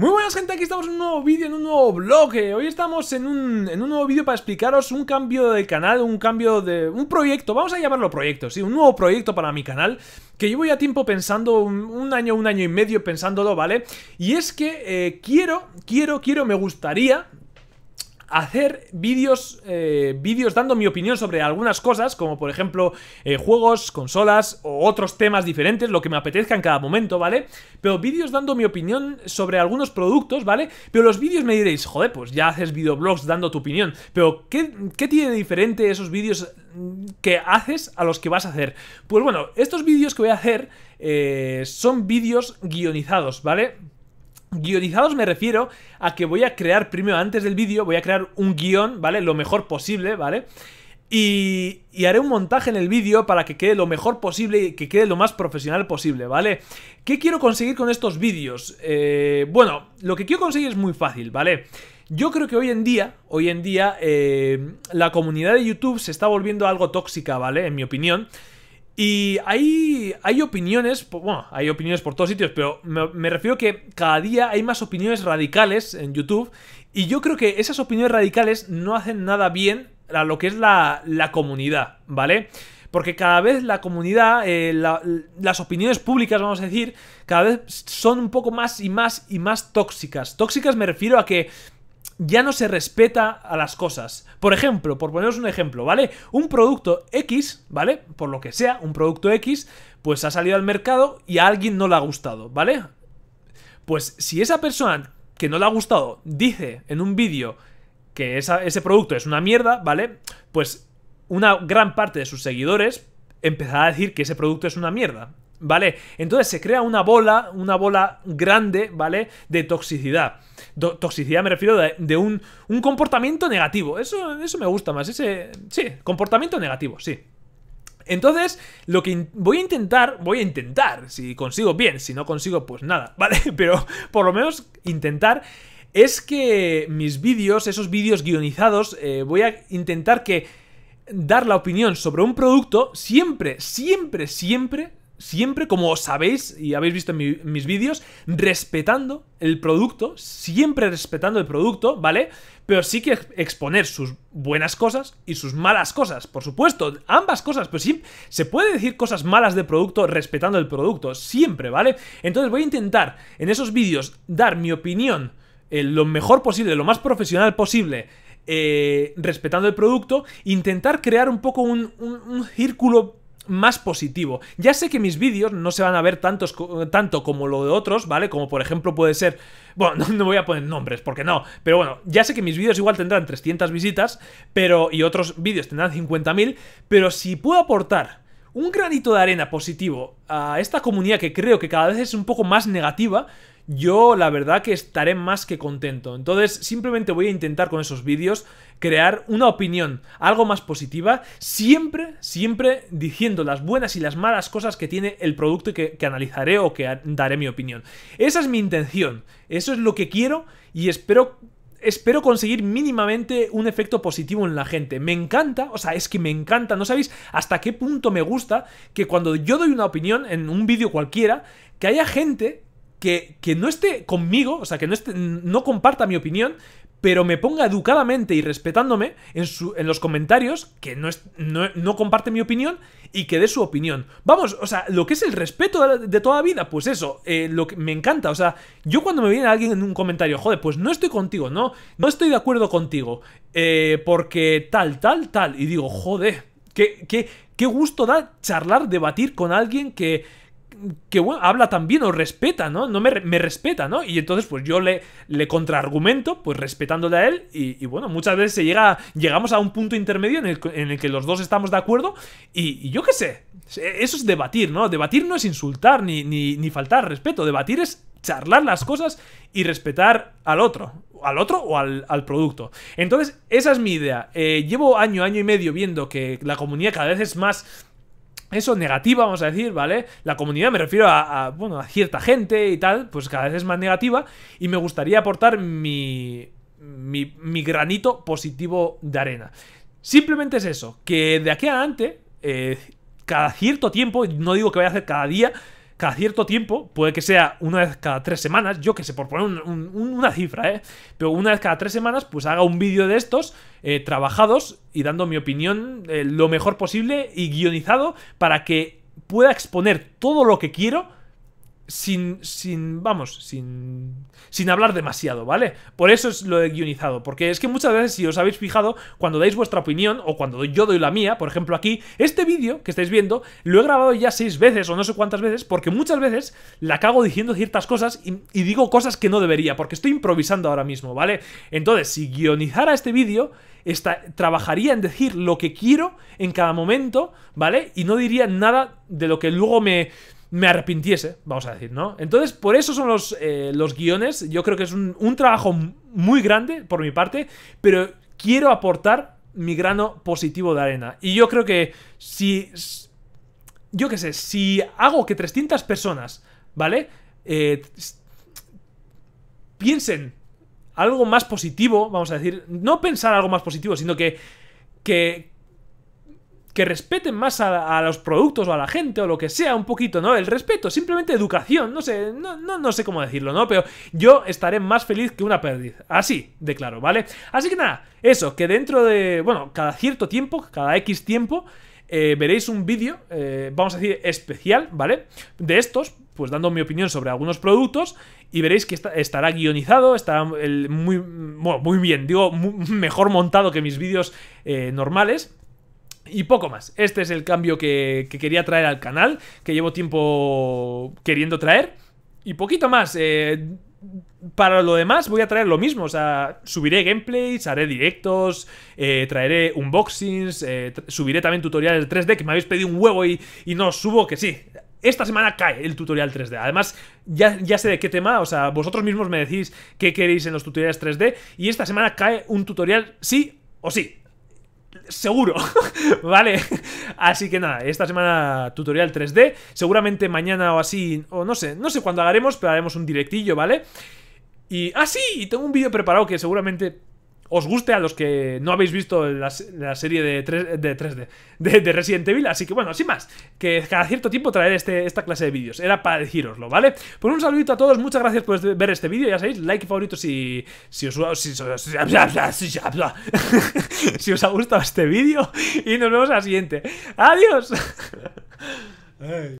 Muy buenas gente, aquí estamos en un nuevo vídeo, en un nuevo vlog Hoy estamos en un, en un nuevo vídeo para explicaros un cambio de canal, un cambio de... Un proyecto, vamos a llamarlo proyecto, sí, un nuevo proyecto para mi canal Que llevo ya tiempo pensando, un, año, un año y medio pensándolo, ¿vale? Y es que eh, quiero, quiero, quiero, me gustaría, hacer vídeos eh, vídeos dando mi opinión sobre algunas cosas, como por ejemplo eh, juegos, consolas o otros temas diferentes, lo que me apetezca en cada momento, ¿vale? Pero vídeos dando mi opinión sobre algunos productos, ¿vale? Pero los vídeos me diréis, joder, pues ya haces videoblogs dando tu opinión, pero ¿qué, qué tiene de diferente esos vídeos mm, que haces a los que vas a hacer? Pues bueno, estos vídeos que voy a hacer eh, son vídeos guionizados, ¿vale? Guionizados me refiero a que voy a crear primero antes del vídeo, voy a crear un guión, ¿vale? Lo mejor posible, ¿vale? Y, haré un montaje en el vídeo para que quede lo mejor posible y que quede lo más profesional posible, ¿vale? ¿Qué quiero conseguir con estos vídeos? Eh, bueno, lo que quiero conseguir es muy fácil, ¿vale? Yo creo que hoy en día, hoy en día, eh, la comunidad de YouTube se está volviendo algo tóxica, ¿vale? En mi opinión. Y hay, hay opiniones, bueno, hay opiniones por todos sitios, pero me, refiero que cada día hay más opiniones radicales en YouTube y yo creo que esas opiniones radicales no hacen nada bien a lo que es la, comunidad, ¿vale? Porque cada vez la comunidad, eh, las opiniones públicas, vamos a decir, cada vez son un poco más y más y más tóxicas. Tóxicas me refiero a que ya no se respeta a las cosas. Por ejemplo, por poneros un ejemplo, ¿vale? Un producto X, ¿vale? Por lo que sea, un producto X, pues ha salido al mercado y a alguien no le ha gustado, ¿vale? Pues si esa persona que no le ha gustado dice en un vídeo que ese producto es una mierda, ¿vale? Pues una gran parte de sus seguidores empezará a decir que ese producto es una mierda. ¿Vale? Entonces se crea una bola, una bola grande, ¿vale? De toxicidad. toxicidad me refiero de, un, comportamiento negativo. Eso, eso me gusta más. Ese. Sí, comportamiento negativo, sí. Entonces, lo que voy a intentar, voy a intentar, si consigo bien, si no consigo, pues nada, ¿vale? Pero por lo menos intentar es que mis vídeos, esos vídeos guionizados, eh, voy a intentar que dar la opinión sobre un producto siempre, siempre, siempre siempre, como sabéis y habéis visto en mis vídeos, respetando el producto, siempre respetando el producto, ¿vale? Pero sí que exponer sus buenas cosas y sus malas cosas, por supuesto, ambas cosas, pero sí se puede decir cosas malas de producto respetando el producto, siempre, ¿vale? Entonces voy a intentar en esos vídeos dar mi opinión eh, lo mejor posible, lo más profesional posible, eh, respetando el producto, intentar crear un poco un, un círculo más positivo. Ya sé que mis vídeos no se van a ver tantos, eh, tanto como lo de otros, ¿vale? Como por ejemplo puede ser... Bueno, no, voy a poner nombres, porque no. Pero bueno, ya sé que mis vídeos igual tendrán 300 visitas, pero... Y otros vídeos tendrán 50.000, pero si puedo aportar un granito de arena positivo a esta comunidad que creo que cada vez es un poco más negativa, yo la verdad que estaré más que contento. Entonces simplemente voy a intentar con esos vídeos crear una opinión, algo más positiva, siempre, siempre diciendo las buenas y las malas cosas que tiene el producto que, que analizaré o que daré mi opinión. Esa es mi intención, eso es lo que quiero y espero espero conseguir mínimamente un efecto positivo en la gente. Me encanta, o sea, es que me encanta, no sabéis hasta qué punto me gusta que cuando yo doy una opinión en un vídeo cualquiera, que haya gente que, que, no esté conmigo, o sea, que no, esté, no comparta mi opinión, pero me ponga educadamente y respetándome en, los comentarios que no, no, comparte mi opinión y que dé su opinión. Vamos, o sea, lo que es el respeto de, toda vida, pues eso, eh, lo que me encanta. O sea, yo cuando me viene alguien en un comentario, joder, pues no estoy contigo, no, no estoy de acuerdo contigo, eh, porque tal, tal, tal, y digo, joder, qué, qué, qué gusto da charlar, debatir con alguien que que habla también o respeta, ¿no? No me, respeta, ¿no? Y entonces, pues yo le, le contraargumento, pues respetándole a él. Y, bueno, muchas veces se llega, llegamos a un punto intermedio en el, que los dos estamos de acuerdo. Y, yo qué sé, e, eso es debatir, ¿no? Debatir no es insultar ni, ni, faltar respeto. Debatir es charlar las cosas y respetar al otro. Al otro o al, producto. Entonces, esa es mi idea. Eh, llevo año, año y medio viendo que la comunidad cada vez es más eso, negativa, vamos a decir, ¿vale? La comunidad, me refiero a, bueno, a cierta gente y tal, pues cada vez es más negativa y me gustaría aportar mi, mi, granito positivo de arena. Simplemente es eso, que de aquí adelante, eh, cada cierto tiempo, no digo que vaya a hacer cada día, cada cierto tiempo, puede que sea una vez cada tres semanas, yo que sé, por poner una cifra, ¿eh? Pero una vez cada tres semanas, pues haga un vídeo de estos eh, trabajados y dando mi opinión eh, lo mejor posible y guionizado para que pueda exponer todo lo que quiero sin, sin, vamos, sin, sin hablar demasiado, ¿vale? Por eso es lo he guionizado, porque es que muchas veces, si os habéis fijado, cuando dais vuestra opinión o cuando yo doy la mía, por ejemplo aquí, este vídeo que estáis viendo lo he grabado ya seis veces o no sé cuántas veces, porque muchas veces la cago diciendo ciertas cosas y, digo cosas que no debería, porque estoy improvisando ahora mismo, ¿vale? Entonces, si guionizara este vídeo, trabajaría en decir lo que quiero en cada momento, ¿vale? Y no diría nada de lo que luego me me arrepintiese, vamos a decir, ¿no? Entonces, por eso son los, eh, los guiones. Yo creo que es un, un trabajo muy grande por mi parte, pero quiero aportar mi grano positivo de arena. Y yo creo que si... Yo qué sé, si hago que 300 personas, ¿vale? Eh, piensen algo más positivo, vamos a decir, no pensar algo más positivo, sino que, que, que respeten más a, los productos o a la gente o lo que sea, un poquito, ¿no? El respeto, simplemente educación, no sé, no, no, sé cómo decirlo, ¿no? Pero yo estaré más feliz que una pérdida. Así, de claro, ¿vale? Así que nada, eso, que dentro de, bueno, cada cierto tiempo, cada X tiempo, eh, veréis un vídeo, eh, vamos a decir, especial, ¿vale? De estos, pues dando mi opinión sobre algunos productos y veréis que estará guionizado, estará muy, bueno, muy bien, digo, mejor montado que mis vídeos eh, normales. Y poco más. Este es el cambio que, quería traer al canal, que llevo tiempo queriendo traer. Y poquito más. Eh, para lo demás voy a traer lo mismo, o sea, subiré gameplays, haré directos, eh, traeré unboxings, eh, subiré también tutoriales 3D que me habéis pedido un huevo y, y no subo, que sí. Esta semana cae el tutorial 3D. Además, ya, ya sé de qué tema, o sea, vosotros mismos me decís qué queréis en los tutoriales 3D y esta semana cae un tutorial sí o sí seguro, ¿vale? Así que nada, esta semana tutorial 3D, seguramente mañana o así, o no sé, no sé cuándo haremos, pero haremos un directillo, ¿vale? Y, ah sí, y tengo un vídeo preparado que seguramente os guste a los que no habéis visto la, serie de, 3, de d de, Resident Evil. Así que bueno, sin más, que cada cierto tiempo traer este, esta clase de vídeos. Era para deciroslo, ¿vale? Pues un saludito a todos, muchas gracias por este, ver este vídeo. Ya sabéis, like y favorito si, si os, si os ha gustado este vídeo. Y nos vemos a la siguiente. ¡Adiós!